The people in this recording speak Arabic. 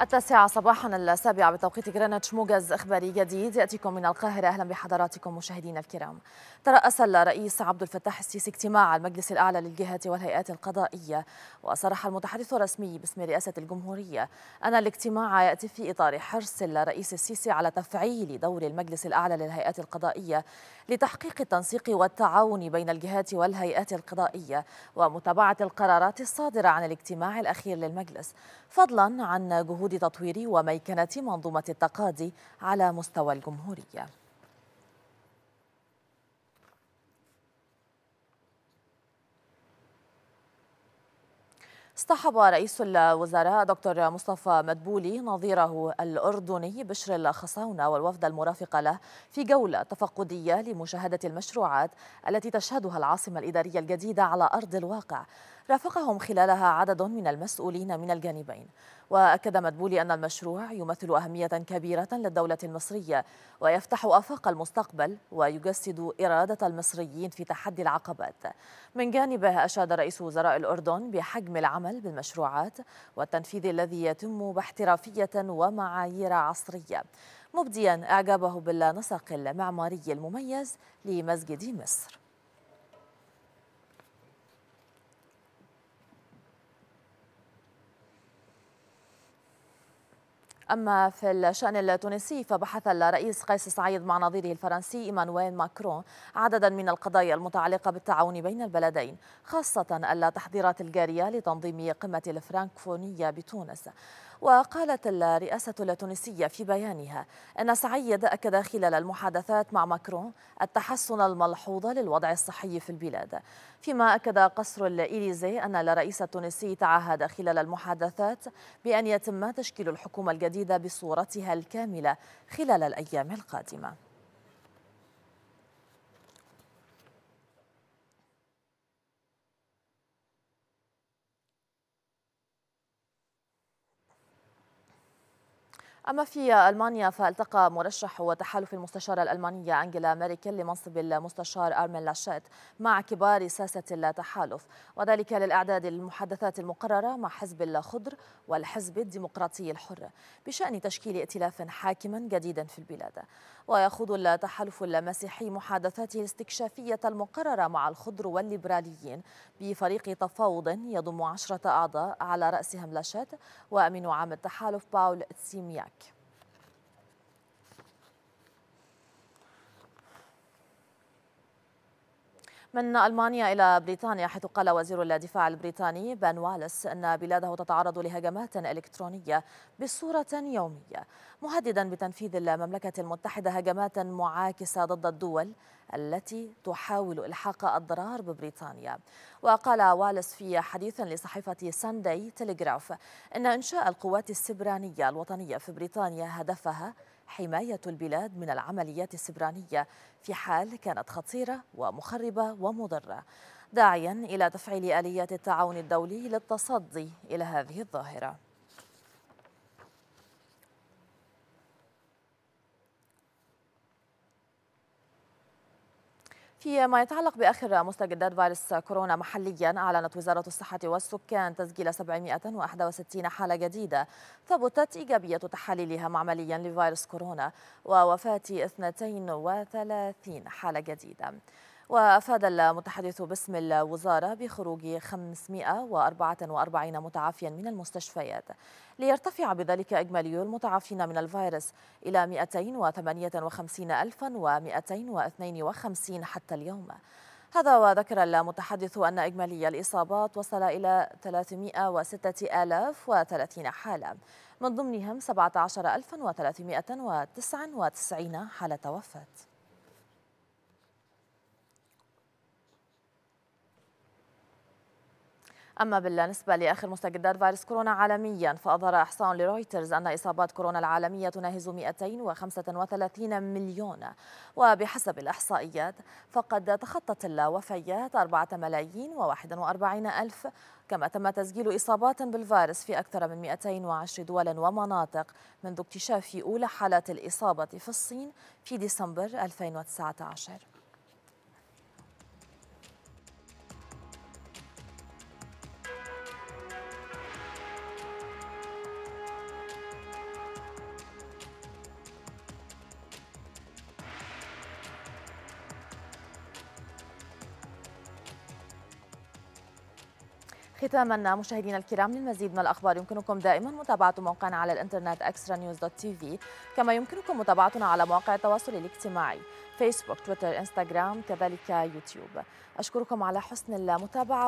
التاسعة صباحا السابعة بتوقيت غرينتش موجز إخباري جديد يأتيكم من القاهرة أهلا بحضراتكم مشاهدينا الكرام ترأس الرئيس عبد الفتاح السيسي اجتماع المجلس الأعلى للجهات والهيئات القضائية وصرح المتحدث الرسمي باسم رئاسة الجمهورية أن الاجتماع يأتي في إطار حرص الرئيس السيسي على تفعيل دور المجلس الأعلى للهيئات القضائية لتحقيق التنسيق والتعاون بين الجهات والهيئات القضائية ومتابعة القرارات الصادرة عن الاجتماع الأخير للمجلس فضلا عن جهود جهود تطوير وميكنة منظومة التقاضي على مستوى الجمهورية اصطحب رئيس الوزراء دكتور مصطفى مدبولي نظيره الأردني بشر الخصاونة والوفد المرافق له في جولة تفقدية لمشاهدة المشروعات التي تشهدها العاصمة الإدارية الجديدة على أرض الواقع رافقهم خلالها عدد من المسؤولين من الجانبين وأكد مدبولي أن المشروع يمثل أهمية كبيرة للدولة المصرية ويفتح آفاق المستقبل ويجسد إرادة المصريين في تحدي العقبات من جانبه أشاد رئيس وزراء الأردن بحجم العمل بالمشروعات والتنفيذ الذي يتم باحترافية ومعايير عصرية مبديا إعجابه بالنسق المعماري المميز لمسجد مصر أما في الشأن التونسي فبحث الرئيس قيس سعيد مع نظيره الفرنسي إيمانويل ماكرون عددا من القضايا المتعلقة بالتعاون بين البلدين خاصة التحضيرات الجارية لتنظيم قمة الفرانكفونية بتونس وقالت الرئاسة التونسية في بيانها أن سعيد أكد خلال المحادثات مع ماكرون التحسن الملحوظ للوضع الصحي في البلاد فيما أكد قصر الإليزي أن الرئيس التونسي تعهد خلال المحادثات بأن يتم تشكيل الحكومة الجديدة بصورتها الكاملة خلال الأيام القادمة أما في ألمانيا فالتقى مرشح وتحالف المستشارة الألمانية أنجيلا ميركل لمنصب المستشار أرمين لاشيت مع كبار ساسة التحالف وذلك للإعداد للمحادثات المقررة مع حزب الخضر والحزب الديمقراطي الحر بشأن تشكيل ائتلاف حاكما جديدا في البلاد ويخوض التحالف المسيحي محادثاته الاستكشافية المقررة مع الخضر والليبراليين بفريق تفاوض يضم عشرة أعضاء على رأسهم لاشيت وأمين عام التحالف باول تسيمياك من ألمانيا إلى بريطانيا حيث قال وزير الدفاع البريطاني بان والس أن بلاده تتعرض لهجمات إلكترونية بصورة يومية مهددا بتنفيذ المملكة المتحدة هجمات معاكسة ضد الدول التي تحاول إلحاق الضرار ببريطانيا وقال والس في حديث لصحيفة ساندي تيليغراف أن إنشاء القوات السبرانية الوطنية في بريطانيا هدفها حماية البلاد من العمليات السبرانية في حال كانت خطيرة ومخربة ومضرة داعيا إلى تفعيل آليات التعاون الدولي للتصدي إلى هذه الظاهرة فيما يتعلق باخر مستجدات فيروس كورونا محليا اعلنت وزاره الصحه والسكان تسجيل 761 حاله جديده ثبتت ايجابيه تحاليلها معمليا لفيروس كورونا ووفاه 32 حاله جديده وأفاد المتحدث باسم الوزارة بخروج 544 متعافيا من المستشفيات ليرتفع بذلك إجمالي المتعافين من الفيروس إلى 258252 حتى اليوم هذا وذكر المتحدث أن إجمالي الإصابات وصل إلى 306030 حالة من ضمنهم 17399 حالة وفاة أما بالنسبة لآخر مستجدات فيروس كورونا عالميا فأظهر إحصاء لرويترز أن إصابات كورونا العالمية تناهز 235 مليون وبحسب الإحصائيات فقد تخطت الوفيات 4 ملايين و41 ألف كما تم تسجيل إصابات بالفيروس في أكثر من 210 دول ومناطق منذ اكتشاف أولى حالات الإصابة في الصين في ديسمبر 2019 ختاما مشاهدينا الكرام للمزيد من الاخبار يمكنكم دائما متابعه موقعنا على الانترنت اكسترا نيوز دوت تي في كما يمكنكم متابعتنا على مواقع التواصل الاجتماعي فيسبوك تويتر انستغرام كذلك يوتيوب اشكركم على حسن المتابعه